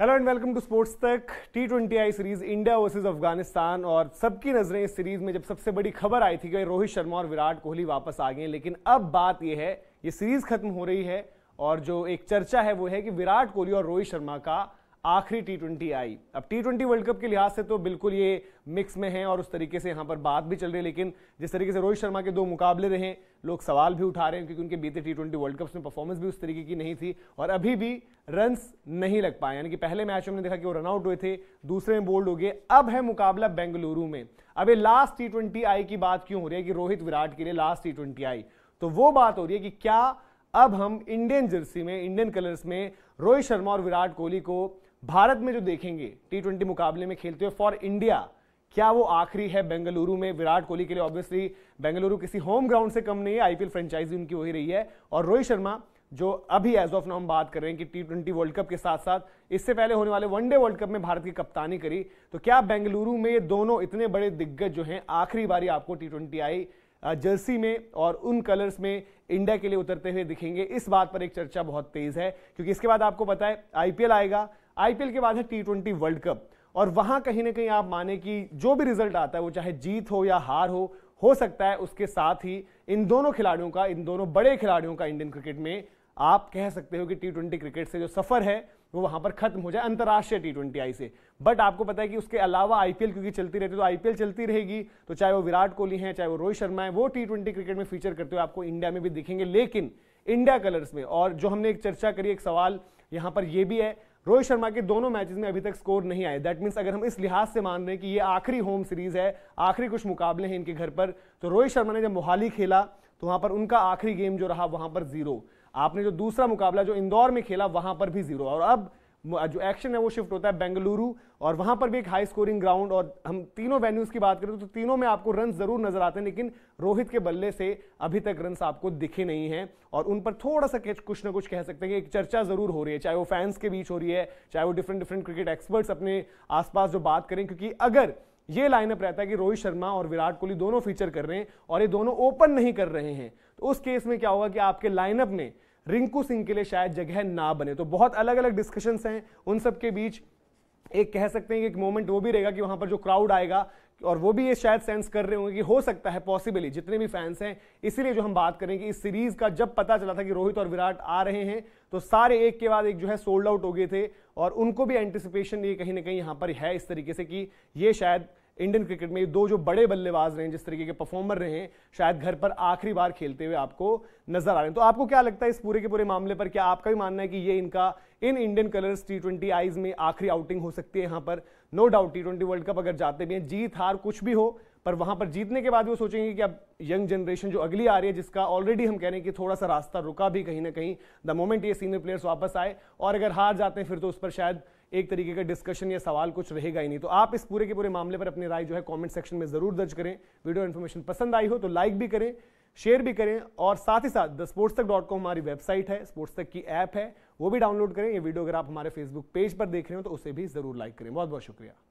hello and welcome to sports Tak T twenty I series India versus Afghanistan और सबकी नजरें इस सीरीज में जब सबसे बड़ी खबर आई थी कि रोहित शर्मा और विराट कोहली वापस आ गए लेकिन अब बात यह है ये सीरीज खत्म हो रही है और जो एक चर्चा है वो है कि विराट कोहली और रोहित शर्मा का आखिरी टी ट्वेंटी आई अब टी ट्वेंटी वर्ल्ड कप के लिहाज से तो बिल्कुल ये मिक्स में है और उस तरीके से यहाँ पर बात भी चल रही है लेकिन जिस तरीके से रोहित शर्मा के दो मुकाबले रहे लोग सवाल भी उठा रहे हैं क्योंकि उनके बीते टी ट्वेंटी वर्ल्ड कप में परफॉर्मेंस भी उस तरीके की नहीं थी और अभी भी रन नहीं लग पाए यानी कि पहले मैच में देखा कि वो रनआउट हुए थे दूसरे में बोल्ड हो गए अब है मुकाबला बेंगलुरु में अब ये लास्ट टी ट्वेंटी आई की बात क्यों हो रही है कि रोहित विराट के लिए लास्ट टी ट्वेंटी आई तो वो बात हो रही है कि क्या अब हम इंडियन जर्सी में इंडियन कलर्स में रोहित शर्मा और विराट कोहली को भारत में जो देखेंगे टी ट्वेंटी मुकाबले में खेलते हुए फॉर इंडिया क्या वो आखिरी है बेंगलुरु में विराट कोहली के लिए ऑब्वियसली बेंगलुरु किसी होम ग्राउंड से कम नहीं है आईपीएल फ्रेंचाइजी उनकी वही रही है और रोहित शर्मा जो अभी एज ऑफ नाउ हम बात कर रहे हैं कि टी ट्वेंटी वर्ल्ड कप के साथ साथ इससे पहले होने वाले वनडे वर्ल्ड कप में भारत की कप्तानी करी तो क्या बेंगलुरु में ये दोनों इतने बड़े दिग्गज जो हैं आखिरी बारी आपको टी ट्वेंटी आई जर्सी में और उन कलर्स में इंडिया के लिए उतरते हुए दिखेंगे इस बात पर एक चर्चा बहुत तेज है क्योंकि इसके बाद आपको पता है आईपीएल आएगा आईपीएल के बाद है टी ट्वेंटी वर्ल्ड कप और वहां कहीं ना कहीं आप माने कि जो भी रिजल्ट आता है वो चाहे जीत हो या हार हो हो सकता है उसके साथ ही इन दोनों खिलाड़ियों का इन दोनों बड़े खिलाड़ियों का इंडियन क्रिकेट में आप कह सकते हो कि टी ट्वेंटी क्रिकेट से जो सफर है वो वहां पर खत्म हो जाए अंतर्राष्ट्रीय टी ट्वेंटी आई से बट आपको पता है कि उसके अलावा आईपीएल क्योंकि चलती रहती है तो आईपीएल चलती रहेगी तो चाहे वो विराट कोहली हैं चाहे वो रोहित शर्मा है वो टी ट्वेंटी क्रिकेट में फीचर करते हुए आपको इंडिया में भी दिखेंगे लेकिन इंडिया कलर्स में और जो हमने एक चर्चा करी एक सवाल यहाँ पर यह भी है रोहित शर्मा के दोनों मैचेस में अभी तक स्कोर नहीं आए दैट मीन्स अगर हम इस लिहाज से मान रहे हैं कि ये आखिरी होम सीरीज है आखिरी कुछ मुकाबले हैं इनके घर पर तो रोहित शर्मा ने जब मोहाली खेला तो वहां पर उनका आखिरी गेम जो रहा वहां पर जीरो आपने जो दूसरा मुकाबला जो इंदौर में खेला वहां पर भी जीरो और अब जो एक्शन है वो शिफ्ट होता है बेंगलुरु और वहां पर भी एक हाई स्कोरिंग ग्राउंड और हम तीनों वेन्यूज की बात करें तो तीनों में आपको रन जरूर नजर आते हैं लेकिन रोहित के बल्ले से अभी तक रन आपको दिखे नहीं हैं और उन पर थोड़ा सा कुछ ना कुछ कह सकते हैं कि एक चर्चा जरूर हो रही है चाहे वो फैंस के बीच हो रही है चाहे वो डिफरेंट डिफरेंट क्रिकेट एक्सपर्ट्स अपने आसपास जो बात करें क्योंकि अगर ये लाइनअप रहता है कि रोहित शर्मा और विराट कोहली दोनों फीचर कर रहे हैं और ये दोनों ओपन नहीं कर रहे हैं तो उस केस में क्या होगा कि आपके लाइनअप में रिंकू सिंह के लिए शायद जगह ना बने तो बहुत अलग अलग डिस्कशन हैं उन सब के बीच एक कह सकते हैं कि एक मोमेंट वो भी रहेगा कि वहां पर जो क्राउड आएगा और वो भी ये शायद सेंस कर रहे होंगे कि हो सकता है पॉसिबली जितने भी फैंस हैं इसीलिए जो हम बात करें कि इस सीरीज का जब पता चला था कि रोहित और विराट आ रहे हैं तो सारे एक के बाद एक जो है सोल्ड आउट हो गए थे और उनको भी एंटिसिपेशन ये कहीं ना कहीं यहाँ पर है इस तरीके से कि ये शायद इंडियन क्रिकेट में दो जो बड़े बल्लेबाज रहे हैं जिस तरीके के परफॉर्मर रहे हैं शायद घर पर आखिरी बार खेलते हुए आपको नजर आ रहे हैं तो आपको क्या लगता है इस पूरे के पूरे मामले पर क्या आपका भी मानना है कि ये इनका in Indian colours T twenty Is में आखिरी आउटिंग हो सकती है यहाँ पर no doubt T twenty World Cup अगर जाते भी हैं जीत हार कुछ भी हो पर वहां पर जीतने के बाद वो सोचेंगे कि अब यंग जनरेशन जो अगली आ रही है जिसका ऑलरेडी हम कह रहे हैं कि थोड़ा सा रास्ता रुका भी कहीं ना कहीं द मोमेंट ये सीनियर प्लेयर्स वापस आए और अगर हार जाते हैं फिर तो उस पर शायद एक तरीके का डिस्कशन या सवाल कुछ रहेगा ही नहीं तो आप इस पूरे के पूरे मामले पर अपनी राय जो है कॉमेंट सेक्शन में जरूर दर्ज करें वीडियो इन्फॉर्मेशन पसंद आई हो तो लाइक भी करें शेयर भी करें और साथ ही साथ the sports Tak dot com हमारी वेबसाइट है स्पोर्ट्स तक की ऐप है वो भी डाउनलोड करें ये वीडियो अगर आप हमारे फेसबुक पेज पर देख रहे हो तो उसे भी जरूर लाइक करें बहुत बहुत शुक्रिया